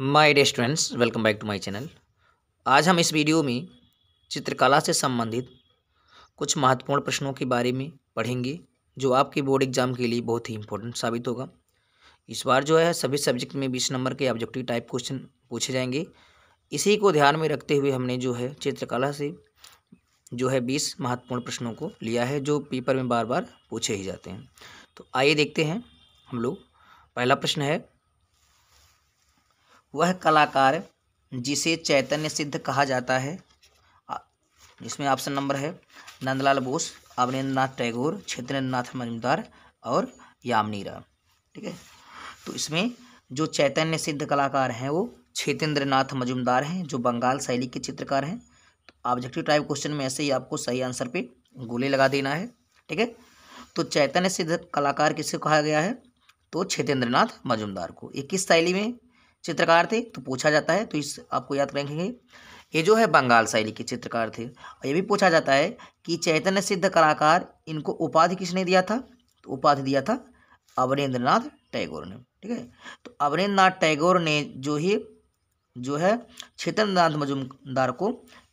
my dear students welcome back to my channel आज हम इस वीडियो में चित्रकला से संबंधित कुछ महत्वपूर्ण प्रश्नों के बारे में पढ़ेंगे जो आपके बोर्ड एग्जाम के लिए बहुत ही इंपॉर्टेंट साबित होगा इस बार जो है सभी सब्जेक्ट में बीस नंबर के ऑब्जेक्टिव टाइप क्वेश्चन पूछे जाएंगे इसी को ध्यान में रखते हुए हमने जो है चित्रकला से जो है बीस महत्वपूर्ण प्रश्नों को लिया है जो पेपर में बार बार पूछे ही जाते हैं तो आइए देखते हैं हम लोग पहला प्रश्न है वह कलाकार जिसे चैतन्य सिद्ध कहा जाता है जिसमें ऑप्शन नंबर है नंदलाल बोस अवनीन्द्र नाथ टैगोर क्षेत्रनाथ नाथ मजुमदार और यामनीरा ठीक है तो इसमें जो चैतन्य सिद्ध कलाकार हैं वो क्षेत्रेंद्र नाथ मजुमदार हैं जो बंगाल शैली के चित्रकार हैं तो ऑब्जेक्टिव टाइप क्वेश्चन में ऐसे ही आपको सही आंसर पर गोले लगा देना है ठीक है तो चैतन्य सिद्ध कलाकार किसे कहा गया है तो क्षेत्रेंद्र नाथ मजुमदार को ये किस शैली में चित्रकार थे तो पूछा जाता है तो इस आपको याद रखेंगे ये जो है बंगाल शैली के चित्रकार थे और ये भी पूछा जाता है कि चैतन्य सिद्ध कलाकार इनको उपाधि किसने दिया था तो उपाधि दिया था अवरेंद्रनाथ टैगोर ने ठीक है तो अवरेंद्रनाथ टैगोर ने जो ही जो है क्षेत्रनाथ मजुमदार को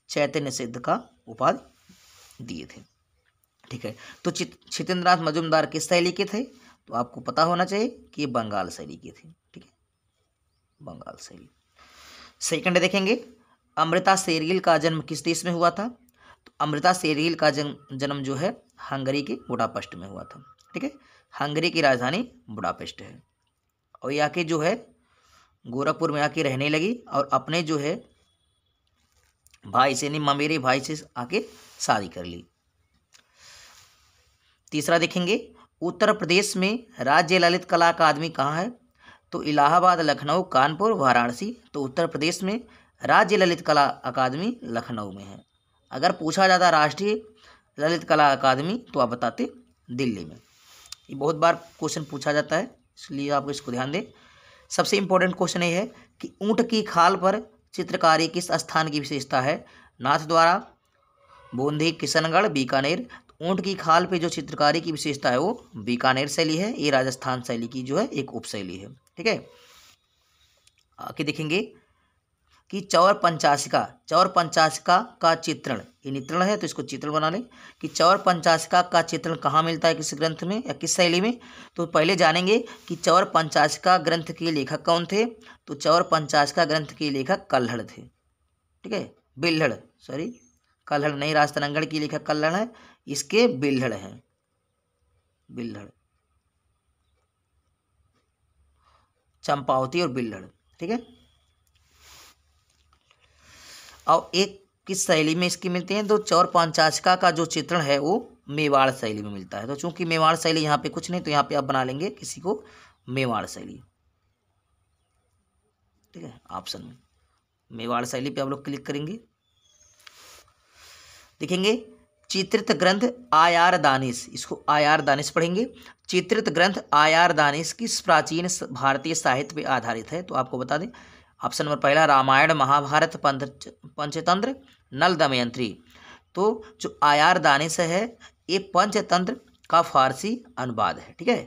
चैतन्य सिद्ध का उपाधि दिए थे ठीक है तो चित क्षेत्रेंद्रनाथ मजुमदार किस शैली के थे तो आपको पता होना चाहिए कि बंगाल शैली के थे बंगाल सही सेकंड देखेंगे अमृता शेरगिल का जन्म किस देश में हुआ था तो अमृता शेरगिल का जन्म जन्म जो है हंगरी के बुडापेस्ट में हुआ था ठीक है हंगरी की राजधानी बुडापेस्ट है और यहाँ के जो है गोरखपुर में आके रहने लगी और अपने जो है भाई से नहीं ममेरे भाई से आके शादी कर ली तीसरा देखेंगे उत्तर प्रदेश में राज्य ललित कला अकादमी कहाँ है तो इलाहाबाद लखनऊ कानपुर वाराणसी तो उत्तर प्रदेश में राज्य ललित कला अकादमी लखनऊ में है अगर पूछा जाता राष्ट्रीय ललित कला अकादमी तो आप बताते दिल्ली में ये बहुत बार क्वेश्चन पूछा जाता है इसलिए आप इसको ध्यान दें सबसे इम्पोर्टेंट क्वेश्चन ये है कि ऊँट की खाल पर चित्रकारी किस स्थान की विशेषता है नाथ द्वारा बूंदी किशनगढ़ बीकानेर तो ऊँट की खाल पे जो चित्रकारी की विशेषता है वो बीकानेर शैली है ये राजस्थान शैली की जो है एक उपशैली है ठीक है आगे देखेंगे कि चौर पंचाशिका चौर पंचाशिका का चित्रण ये नित्रण है तो इसको चित्रण बना लें कि चौर पंचाशिका का चित्रण कहाँ मिलता है किस ग्रंथ में या किस शैली में तो पहले जानेंगे कि चौर पंचाशिका ग्रंथ के लेखक कौन थे तो चौर पंचाशिका ग्रंथ के लेखक कल्हड़ थे ठीक है बिल्हड़ सॉरी कल्हड़ नहीं राजस्थानगढ़ के लेखक कल्हड़ है इसके बिल्हड़ हैं बिल्हड़ चंपावती और बिल्लड़ ठीक है और एक किस शैली में इसकी मिलती है तो चौर पंचाशका का जो चित्रण है वो मेवाड़ शैली में मिलता है तो चूंकि मेवाड़ शैली यहाँ पे कुछ नहीं तो यहाँ पे आप बना लेंगे किसी को मेवाड़ शैली ठीक है ऑप्शन में मेवाड़ शैली पे आप लोग क्लिक करेंगे देखेंगे चित्रित ग्रंथ आयार दानिश इसको आयार दानिश पढ़ेंगे चित्रित ग्रंथ आयार दानिश किस प्राचीन भारतीय साहित्य पर आधारित है तो आपको बता दें ऑप्शन नंबर पहला रामायण महाभारत पंच पंचतंत्र नल दमयंत्री तो जो आयार दानिश है ये पंचतंत्र का फारसी अनुवाद है ठीक है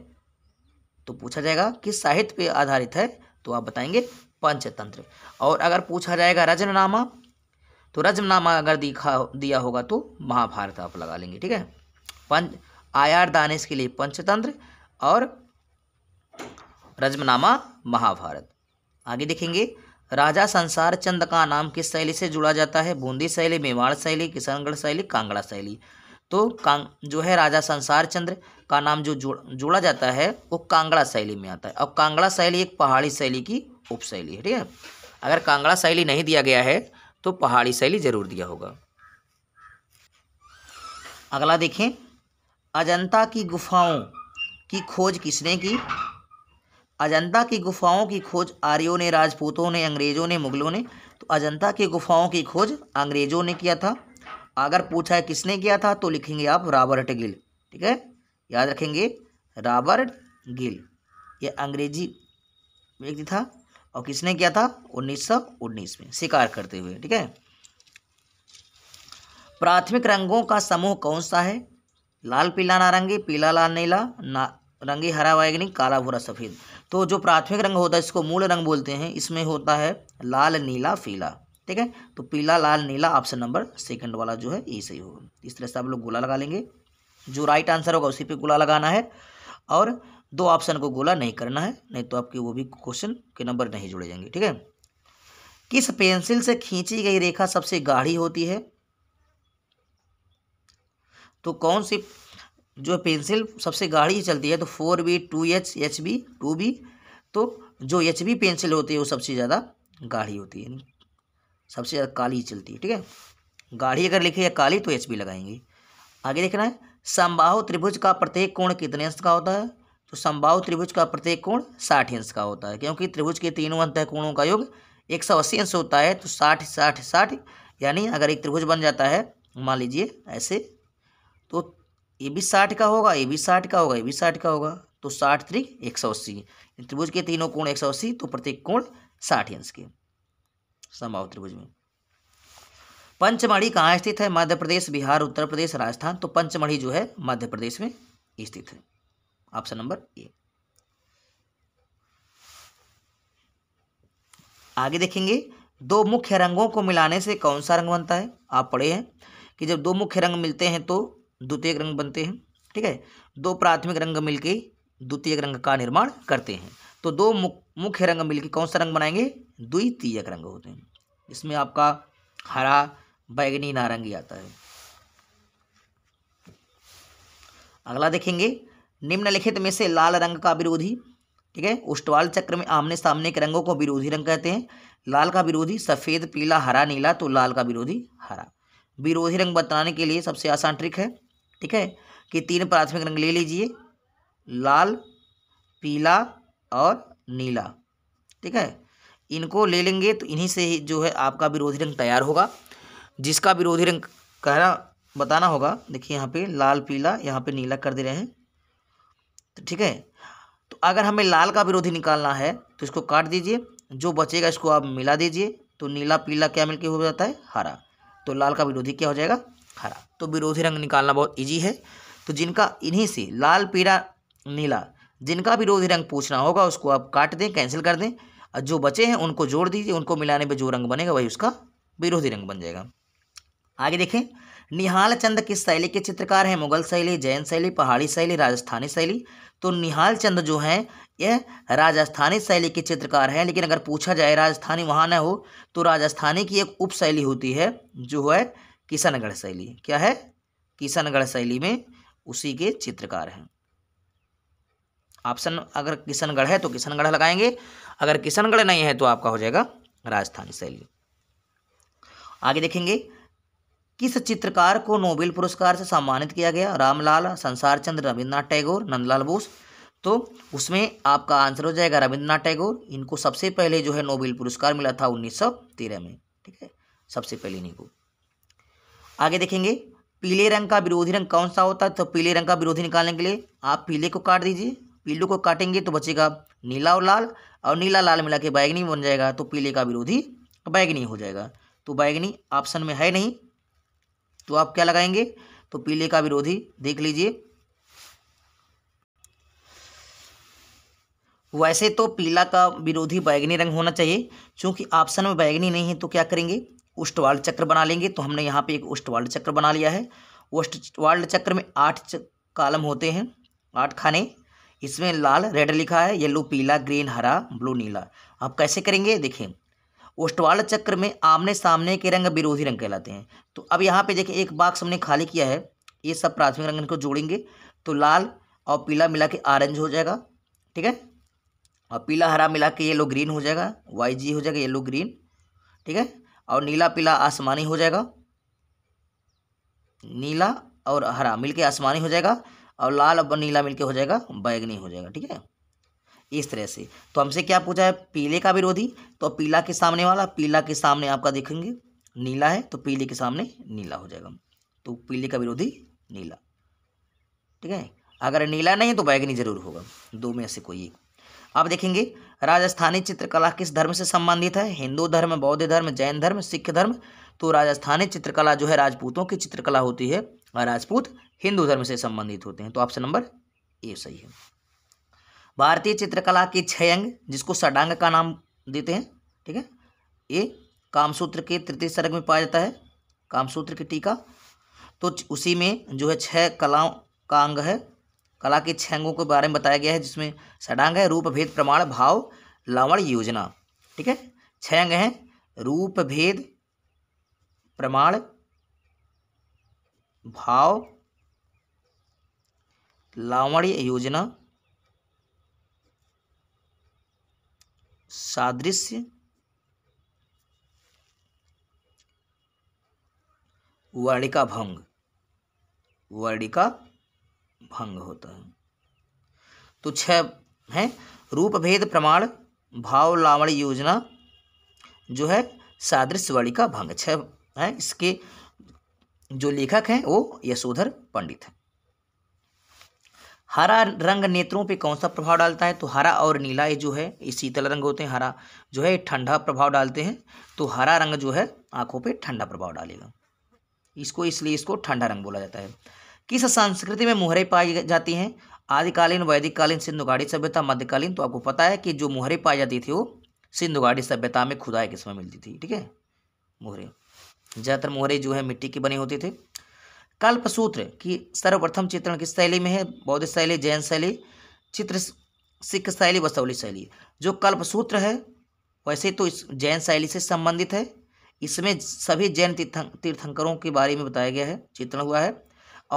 तो पूछा जाएगा किस साहित्य पे आधारित है तो आप बताएंगे पंचतंत्र और अगर पूछा जाएगा रजननामा तो रजमनामा अगर दिखा दिया होगा तो महाभारत आप लगा लेंगे ठीक है पंच आयार दानिश के लिए पंचतंत्र और रजमनामा महाभारत आगे देखेंगे राजा संसार चंद का नाम किस शैली से जुड़ा जाता है बूंदी शैली मेवाड़ शैली किशनगढ़ शैली कांगड़ा शैली तो कांग जो है राजा संसार चंद्र का नाम जो जोड़ा जाता है वो कांगड़ा शैली में आता है अब कांगड़ा शैली एक पहाड़ी शैली की उपशैली है ठीक है अगर कांगड़ा शैली नहीं दिया गया है तो पहाड़ी शैली ज़रूर दिया होगा अगला देखें अजंता की गुफाओं की खोज किसने की अजंता की गुफाओं की खोज आर्यों ने राजपूतों ने अंग्रेज़ों ने मुगलों ने तो अजंता की गुफाओं की खोज अंग्रेज़ों ने किया था अगर पूछा है किसने किया था तो लिखेंगे आप रॉबर्ट गिल ठीक है याद रखेंगे रॉबर्ट गिल ये अंग्रेजी व्यक्ति था और किसने किया था उन्नीस सौ उन्नीस में शिकार करते हुए ठीक है प्राथमिक रंगों का समूह कौन सा है लाल पीला नारंगी पीला लाल नीला ना रंगी हरा वैगनी काला भूरा सफ़ेद तो जो प्राथमिक रंग होता है इसको मूल रंग बोलते हैं इसमें होता है लाल नीला पीला ठीक है तो पीला लाल नीला ऑप्शन नंबर सेकंड वाला जो है ये सही होगा इस तरह से आप लोग गोला लगा लेंगे जो राइट आंसर होगा उसी पे गोला लगाना है और दो ऑप्शन को गोला नहीं करना है नहीं तो आपके वो भी क्वेश्चन के नंबर नहीं जुड़े जाएंगे ठीक है किस पेंसिल से खींची गई रेखा सबसे गाढ़ी होती है तो कौन सी जो पेंसिल सबसे गाढ़ी चलती है तो four B two H H B two B तो जो एच बी पेंसिल होती है वो सबसे ज़्यादा गाढ़ी होती है सबसे ज़्यादा काली चलती है ठीक है गाढ़ी अगर लिखी है काली तो एच बी लगाएंगे आगे देखना है संभाव त्रिभुज का प्रत्येक कोण कितने अंश का होता है तो संभाव त्रिभुज का प्रत्येक कोण साठ अंश का होता है क्योंकि त्रिभुज के तीनों अंत कोणों का योग एक सौ अस्सी अंश होता है तो साठ साठ साठ यानी अगर एक त्रिभुज बन जाता है मान लीजिए ऐसे तो ये भी साठ का होगा ये भी साठ का होगा ये भी साठ का होगा तो साठ त्रिक एक सौ अस्सी त्रिभुज के तीनों कोण एक सौ अस्सी तो प्रत्येक कोण साठ अंश के संभाव त्रिभुज में पंचमढ़ी कहाँ स्थित है मध्य प्रदेश बिहार उत्तर प्रदेश राजस्थान तो पंचमढ़ी जो है मध्य प्रदेश में स्थित है ऑप्शन नंबर ए आगे देखेंगे दो मुख्य रंगों को मिलाने से कौन सा रंग बनता है आप पढ़े हैं कि जब दो मुख्य रंग मिलते हैं तो द्वितीय रंग बनते हैं ठीक है दो प्राथमिक रंग मिलके द्वितीय रंग का निर्माण करते हैं तो दो मुख्य रंग मिलके कौन सा रंग बनाएंगे द्वितीय रंग होते हैं इसमें आपका हरा बैगनी नारंगी आता है अगला देखेंगे निम्नलिखित में से लाल रंग का विरोधी ठीक है उष्टवाल चक्र में आमने सामने के रंगों को विरोधी रंग कहते हैं लाल का विरोधी सफ़ेद पीला हरा नीला तो लाल का विरोधी हरा विरोधी रंग बताने के लिए सबसे आसान ट्रिक है ठीक है कि तीन प्राथमिक रंग ले लीजिए लाल पीला और नीला ठीक है इनको ले लेंगे तो इन्हीं से ही जो है आपका विरोधी रंग तैयार होगा जिसका विरोधी रंग कहना बताना होगा देखिए यहाँ पे लाल पीला यहाँ पे नीला कर दे रहे हैं तो ठीक है तो अगर हमें लाल का विरोधी निकालना है तो इसको काट दीजिए जो बचेगा इसको आप मिला दीजिए तो नीला पीला क्या मिलकर हो जाता है हरा तो लाल का विरोधी क्या हो जाएगा हरा तो विरोधी रंग निकालना बहुत ईजी है तो जिनका इन्हीं से लाल पीला नीला जिनका विरोधी रंग पूछना होगा उसको आप काट दें कैंसिल कर दें और जो बचे हैं उनको जोड़ दीजिए उनको मिलाने पे जो रंग बनेगा वही उसका विरोधी रंग बन जाएगा आगे देखें निहाल चंद किस शैली के चित्रकार हैं मुगल शैली जैन शैली पहाड़ी शैली राजस्थानी शैली तो निहाल चंद जो हैं यह राजस्थानी शैली के चित्रकार हैं लेकिन अगर पूछा जाए राजस्थानी वहाँ ना हो तो राजस्थानी की एक उप शैली होती है जो है किशनगढ़ शैली क्या है किशनगढ़ शैली में उसी के चित्रकार हैं ऑप्शन अगर किशनगढ़ है तो किशनगढ़ लगाएंगे अगर किशनगढ़ नहीं है तो आपका हो जाएगा राजस्थानी शैली आगे देखेंगे किस चित्रकार को नोबेल पुरस्कार से सम्मानित किया गया रामलाल संसार चंद्र रविन्द्रनाथ टैगोर नंदलाल बोस तो उसमें आपका आंसर हो जाएगा रविन्द्रनाथ टैगोर इनको सबसे पहले जो है नोबेल पुरस्कार मिला था 1913 में ठीक है सबसे पहले इन्हीं को आगे देखेंगे पीले रंग का विरोधी रंग कौन सा होता है तो पीले रंग का विरोधी निकालने के लिए आप पीले को काट दीजिए पीलू को काटेंगे तो बचेगा नीला और लाल और नीला लाल मिला के बैगनी बन जाएगा तो पीले का विरोधी बैगनी हो जाएगा तो बैगनी ऑप्शन में है नहीं तो आप क्या लगाएंगे तो पीले का विरोधी देख लीजिए वैसे तो पीला का विरोधी बैगनी रंग होना चाहिए क्योंकि ऑप्शन में बैगनी नहीं है तो क्या करेंगे उष्टवाल चक्र बना लेंगे तो हमने यहाँ पे एक उष्टवाल चक्र बना लिया है उष्टवाल चक्र में आठ कालम होते हैं आठ खाने इसमें लाल रेड लिखा है येलो पीला ग्रीन हरा ब्लू नीला आप कैसे करेंगे देखें ओष्टवाल चक्र में आमने सामने के रंग विरोधी रंग कहलाते हैं तो अब यहाँ पे देखिए एक बाक्स हमने खाली किया है ये सब प्राथमिक रंग इनको जोड़ेंगे तो लाल और पीला मिला के ऑरेंज हो जाएगा ठीक है और पीला हरा मिला के येलो ग्रीन हो जाएगा वाई जी हो जाएगा येलो ग्रीन ठीक है और नीला पीला आसमानी हो जाएगा नीला और हरा मिलके आसमानी हो जाएगा और लाल और नीला मिलके हो जाएगा बैगनी हो जाएगा ठीक है इस तरह से तो हमसे क्या पूछा है पीले का विरोधी तो पीला के सामने वाला पीला के सामने आपका देखेंगे नीला है तो पीले के सामने नीला हो जाएगा तो पीले का विरोधी नीला ठीक है अगर नीला नहीं तो बैगनी जरूर होगा दो में से कोई एक आप देखेंगे राजस्थानी चित्रकला किस धर्म से संबंधित है हिंदू धर्म बौद्ध धर्म जैन धर्म सिख धर्म तो राजस्थानी चित्रकला जो है राजपूतों की चित्रकला होती है राजपूत हिंदू धर्म से संबंधित होते हैं तो ऑप्शन नंबर ए सही है भारतीय चित्रकला के छह अंग जिसको षडांग का नाम देते हैं ठीक है ये कामसूत्र के तृतीय सर्ग में पाया जाता है कामसूत्र की टीका तो उसी में जो है छह कलाओं का अंग है कला के छह अंगों के बारे में बताया गया है जिसमें षडांग है रूप भेद प्रमाण भाव लावण योजना ठीक है छह अंग हैं रूप भेद प्रमाण भाव लावण्य योजना सादृश्य वर्णिका भंग वर्णिका भंग होता है तो छह है रूप भेद प्रमाण भाव लावण योजना जो है सादृश्य वर्णिका भंग छह है इसके जो लेखक हैं वो यशोधर पंडित हैं हरा रंग नेत्रों पे कौन सा प्रभाव डालता है तो हरा और नीला ये जो है ये शीतल रंग होते हैं हरा जो है ठंडा प्रभाव डालते हैं तो हरा रंग जो है आंखों पे ठंडा प्रभाव डालेगा इसको इसलिए इसको ठंडा रंग बोला जाता है किस संस्कृति में मुहरे पाई जाती हैं आदिकालीन वैदिक कालीन सिंधु घाटी सभ्यता मध्यकालीन तो आपको पता है कि जो मुहरे पाई जाती थी वो सिंधु घाटी सभ्यता में खुदाई के समय मिलती थी ठीक है मुहरे ज़्यादातर मोहरे जो है मिट्टी के बने होते थे कल्पसूत्र की सर्वप्रथम चित्रण किस शैली में है बौद्ध शैली जैन शैली चित्र सिख शैली वसौली शैली जो कल्पसूत्र है वैसे तो इस जैन शैली से संबंधित है इसमें सभी जैन तीर्थं तीर्थंकरों के बारे में बताया गया है चित्रण हुआ है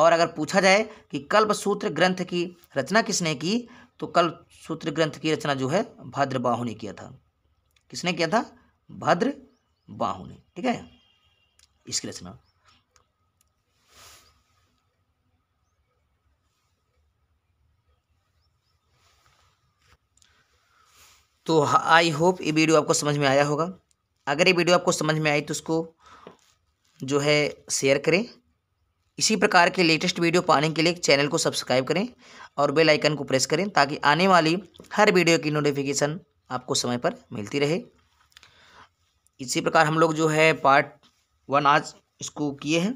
और अगर पूछा जाए कि कल्पसूत्र ग्रंथ की रचना किसने की तो कल्पसूत्र ग्रंथ की रचना जो है भद्रबाहु ने किया था किसने किया था भद्र बाहु ने ठीक है इसकी रचना तो आई होप ये वीडियो आपको समझ में आया होगा अगर ये वीडियो आपको समझ में आई तो उसको जो है शेयर करें इसी प्रकार के लेटेस्ट वीडियो पाने के लिए चैनल को सब्सक्राइब करें और बेल आइकन को प्रेस करें ताकि आने वाली हर वीडियो की नोटिफिकेशन आपको समय पर मिलती रहे इसी प्रकार हम लोग जो है पार्ट वन आज इसको किए हैं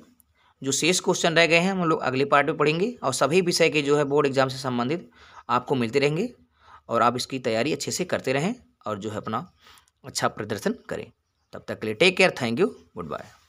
जो शेष क्वेश्चन रह गए हैं हम लोग अगले पार्ट में पढ़ेंगे और सभी विषय के जो है बोर्ड एग्जाम से संबंधित आपको मिलते रहेंगे और आप इसकी तैयारी अच्छे से करते रहें और जो है अपना अच्छा प्रदर्शन करें तब तक के लिए take care thank you good bye